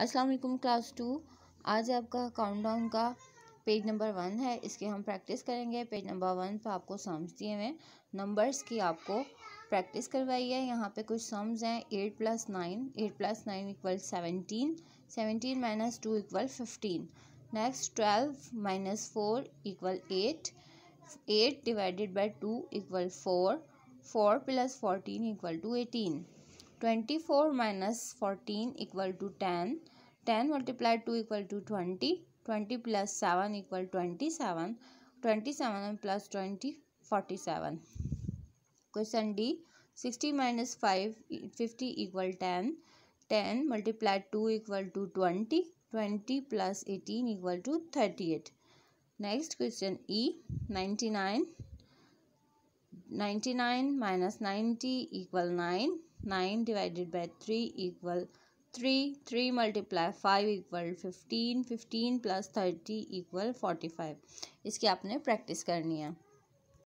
अस्सलाम वालेकुम class to आज आपका काउंटडाउन का पेज नंबर वन है इसके हम प्रैक्टिस करेंगे पेज नंबर वन पर आपको सम्स दिए हुए नंबर्स की आपको प्रैक्टिस करवाई है यहाँ पे कुछ सम्स हैं eight plus nine eight plus nine equal seventeen seventeen minus two equal fifteen next twelve minus four equal eight eight divided by two equal four four plus fourteen equal to eighteen twenty four minus fourteen equal to ten ten multiply two equal to twenty twenty plus seven equal twenty seven twenty seven plus twenty forty seven question D sixty minus five fifty equal ten ten multiply two equal to twenty twenty plus eighteen equal to thirty eight next question E ninety nine ninety nine minus ninety equal nine nine divided by three equal three three multiply five equal fifteen fifteen plus thirty equal forty five इसकी आपने practice करनी है